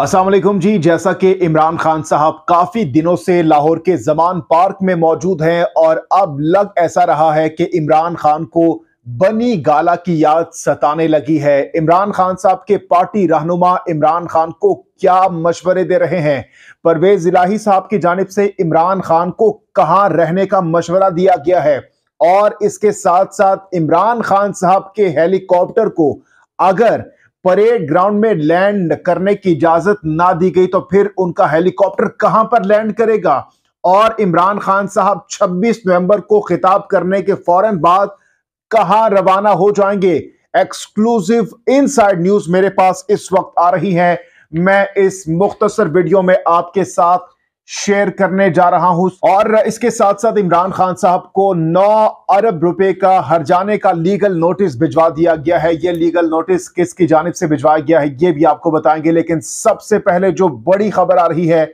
असलम जी जैसा कि इमरान खान साहब काफ़ी दिनों से लाहौर के जमान पार्क में मौजूद हैं और अब लग ऐसा रहा है कि इमरान खान को बनी गाला की याद सताने लगी है इमरान खान साहब के पार्टी रहनुमा इमरान खान को क्या मशवरे दे रहे हैं परवेज इलाही साहब की जानब से इमरान खान को कहाँ रहने का मशवरा दिया गया है और इसके साथ साथ इमरान खान साहब के हेलीकॉप्टर को अगर परेड ग्राउंड में लैंड करने की इजाजत ना दी गई तो फिर उनका हेलीकॉप्टर कहां पर लैंड करेगा और इमरान खान साहब 26 नवंबर को खिताब करने के फौरन बाद कहां रवाना हो जाएंगे एक्सक्लूसिव इनसाइड न्यूज मेरे पास इस वक्त आ रही है मैं इस मुख्तसर वीडियो में आपके साथ शेयर करने जा रहा हूं और इसके साथ साथ इमरान खान साहब को 9 अरब रुपए का हर जाने का लीगल नोटिस भिजवा दिया गया है ये लीगल नोटिस किसकी जानब से भिजवाया गया है ये भी आपको बताएंगे लेकिन सबसे पहले जो बड़ी खबर आ रही है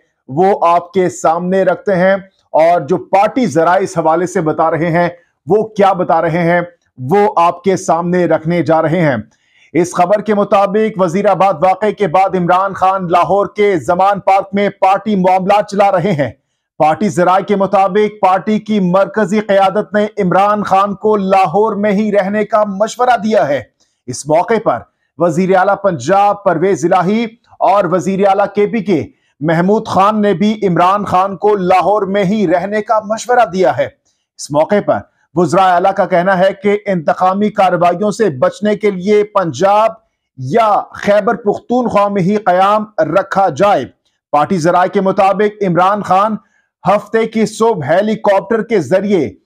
वो आपके सामने रखते हैं और जो पार्टी जरा इस हवाले से बता रहे हैं वो क्या बता रहे हैं वो आपके सामने रखने जा रहे हैं इस खबर के मुताबिक वजीराबाद वाकई के बाद इमरान खान लाहौर के जमान पार्क में पार्टी मामला चला रहे हैं पार्टी जराए के मुताबिक पार्टी की मरकजी क्यादत ने इमरान खान को लाहौर में ही रहने का मशवरा दिया है इस मौके पर वजीर अला पंजाब परवेज इलाही और वजीर अला के पी के महमूद खान ने भी इमरान खान को लाहौर में ही रहने का मशवरा दिया है इस मौके पर वज्रा अला का कहना है कि इंतकामी कार्रवाइयों से बचने के लिए पंजाब या खैबर पुख्तूनख्वा में ही क्याम रखा जाए पार्टी जराए के मुताबिक इमरान खान हफ्ते की सुबह हेलीकॉप्टर के जरिए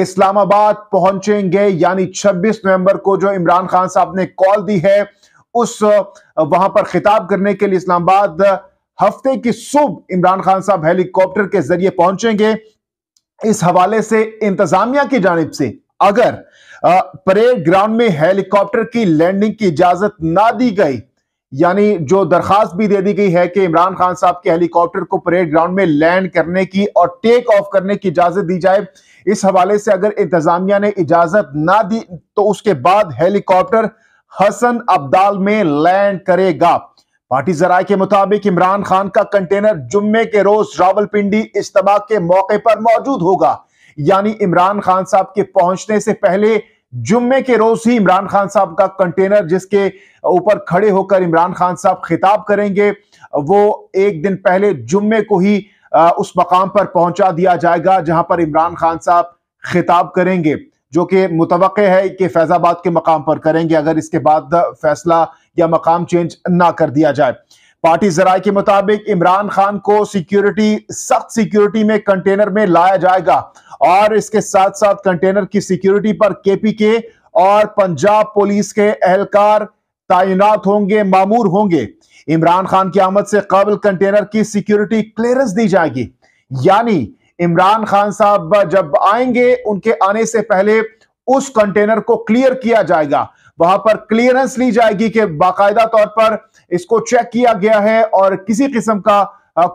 इस्लामाबाद पहुंचेंगे यानी 26 नवंबर को जो इमरान खान साहब ने कॉल दी है उस वहां पर खिताब करने के लिए इस्लामाबाद हफ्ते की सुबह इमरान खान साहब हेलीकॉप्टर के जरिए पहुंचेंगे इस हवाले से इंतजामिया की जानब से अगर परेड ग्राउंड में हेलीकॉप्टर की लैंडिंग की इजाजत ना दी गई यानी जो दरखास्त भी दे दी गई है कि इमरान खान साहब के हेलीकॉप्टर को परेड ग्राउंड में लैंड करने की और टेक ऑफ करने की इजाजत दी जाए इस हवाले से अगर इंतजामिया ने इजाजत ना दी तो उसके बाद हेलीकॉप्टर हसन अब्दाल में लैंड करेगा पार्टी जराये के मुताबिक इमरान खान का कंटेनर जुम्मे के रोज रावलपिंडी इज्तम के मौके पर मौजूद होगा यानी इमरान खान साहब के पहुंचने से पहले जुम्मे के रोज ही इमरान खान साहब का कंटेनर जिसके ऊपर खड़े होकर इमरान खान साहब खिताब करेंगे वो एक दिन पहले जुम्मे को ही उस मकाम पर पहुंचा दिया जाएगा जहां पर इमरान खान साहब खिताब करेंगे जो कि मुतव है कि फैज़ाबाद के मकाम पर करेंगे अगर इसके बाद फैसला या मकाम चेंज ना कर दिया जाए पार्टी जराए के मुताबिक इमरान खान को सिक्योरिटी सख्त सिक्योरिटी में कंटेनर में लाया जाएगा और इसके साथ साथ कंटेनर की सिक्योरिटी पर पी के और पंजाब पुलिस के एहलकार तैनात होंगे मामूर होंगे इमरान खान की आमद से कबल कंटेनर की सिक्योरिटी क्लियरेंस दी जाएगी यानी इमरान खान साहब जब आएंगे उनके आने से पहले उस कंटेनर को क्लियर किया जाएगा वहां पर क्लियरेंस ली जाएगी कि बाकायदा तौर पर इसको चेक किया गया है और किसी किस्म का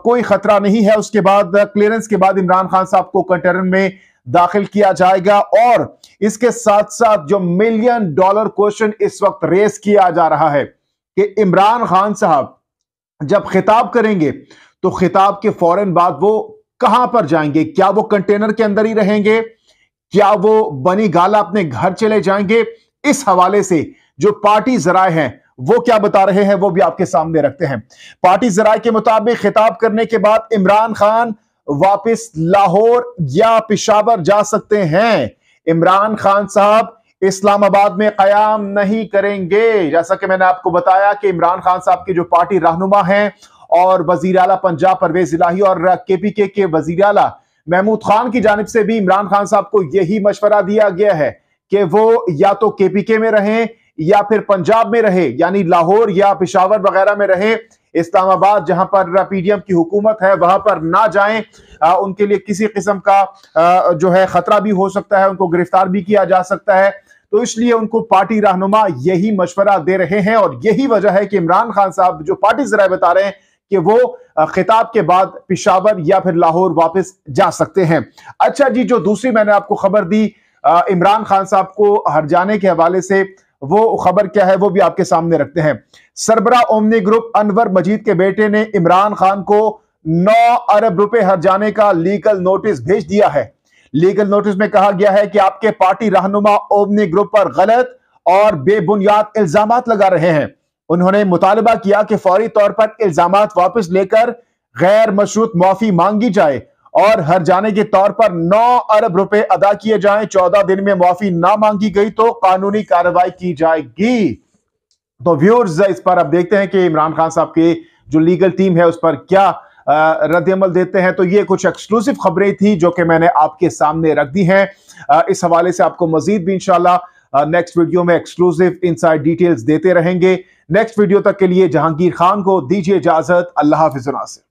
कोई खतरा नहीं है उसके बाद क्लियरेंस के बाद इमरान खान साहब को कंटेनर में दाखिल किया जाएगा और इसके साथ साथ जो मिलियन डॉलर क्वेश्चन इस वक्त रेस किया जा रहा है कि इमरान खान साहब जब खिताब करेंगे तो खिताब के फौरन बाद वो कहां पर जाएंगे क्या वो कंटेनर के अंदर ही रहेंगे क्या वो बनी गाला अपने घर चले जाएंगे इस हवाले से जो पार्टी जराए हैं वो क्या बता रहे हैं वो भी आपके सामने रखते हैं पार्टी जराए के मुताबिक खिताब करने के बाद इमरान खान वापस लाहौर या पिशावर जा सकते हैं इमरान खान साहब इस्लामाबाद में कयाम नहीं करेंगे जैसा कि मैंने आपको बताया कि इमरान खान साहब की जो पार्टी रहनुमा है और वजीर अला पंजाब परवेज इलाही और के पी के, के वजीर अला महमूद खान की जानब से भी इमरान खान साहब को यही मशवरा दिया गया है कि वो या तो के पी के में रहें या फिर पंजाब में रहे यानी लाहौर या पिशावर वगैरह में रहे इस्लामाबाद जहां पर पीडीएम की हुकूमत है वहां पर ना जाएं आ, उनके लिए किसी किस्म का आ, जो है खतरा भी हो सकता है उनको गिरफ्तार भी किया जा सकता है तो इसलिए उनको पार्टी रहनुमा यही मशवरा दे रहे हैं और यही वजह है कि इमरान खान साहब जो पार्टी जरा बता रहे हैं कि वो खिताब के बाद पिशावर या फिर लाहौर वापस जा सकते हैं अच्छा जी जो दूसरी मैंने आपको खबर दी इमरान खान साहब को हर जाने के हवाले से वो खबर क्या है वो भी आपके सामने रखते हैं सरबरा ओमनी ग्रुप अनवर मजीद के बेटे ने इमरान खान को 9 अरब रुपए हर जाने का लीगल नोटिस भेज दिया है लीगल नोटिस में कहा गया है कि आपके पार्टी रहनुमा ओमनी ग्रुप पर गलत और बेबुनियाद इल्जाम लगा रहे हैं उन्होंने मुतालबा किया कि फौरी तौर पर इल्जाम वापस लेकर गैर मशरूत मुआफी मांगी जाए और हर जाने के तौर पर 9 अरब रुपए अदा किए जाएं 14 दिन में मुआफी ना मांगी गई तो कानूनी कार्रवाई की जाएगी तो व्यूअर्स इस पर अब देखते हैं कि इमरान खान साहब की जो लीगल टीम है उस पर क्या रद्दमल देते हैं तो ये कुछ एक्सक्लूसिव खबरें थी जो कि मैंने आपके सामने रख दी हैं इस हवाले से आपको मजीद भी इंशाल्लाह नेक्स्ट uh, वीडियो में एक्सक्लूसिव इनसाइड डिटेल्स देते रहेंगे नेक्स्ट वीडियो तक के लिए जहांगीर खान को दीजिए इजाजत अल्लाह हाफिजुना से